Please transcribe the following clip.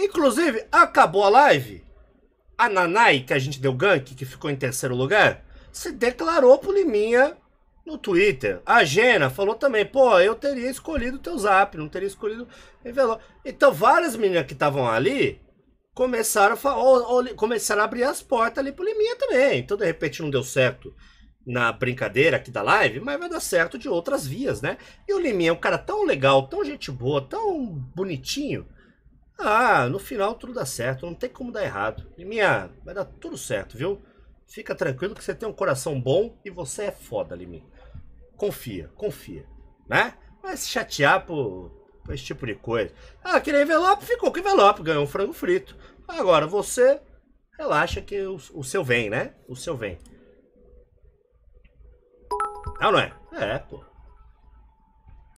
Inclusive, acabou a live. A Nanai, que a gente deu gank, que ficou em terceiro lugar, se declarou pro Liminha no Twitter. A Gena falou também, pô, eu teria escolhido teu zap, não teria escolhido. Então, várias meninas que estavam ali começaram a, falar, ou, ou, começaram a abrir as portas ali pro Liminha também. Então, de repente, não deu certo na brincadeira aqui da live, mas vai dar certo de outras vias, né? E o Liminha é um cara tão legal, tão gente boa, tão bonitinho ah, no final tudo dá certo, não tem como dar errado. E minha, vai dar tudo certo, viu? Fica tranquilo que você tem um coração bom e você é foda, Liminha. Confia, confia, né? Vai se chatear por, por esse tipo de coisa. Ah, aquele envelope, ficou com envelope, ganhou um frango frito. Agora você relaxa que o, o seu vem, né? O seu vem. Ah, não é? É, pô.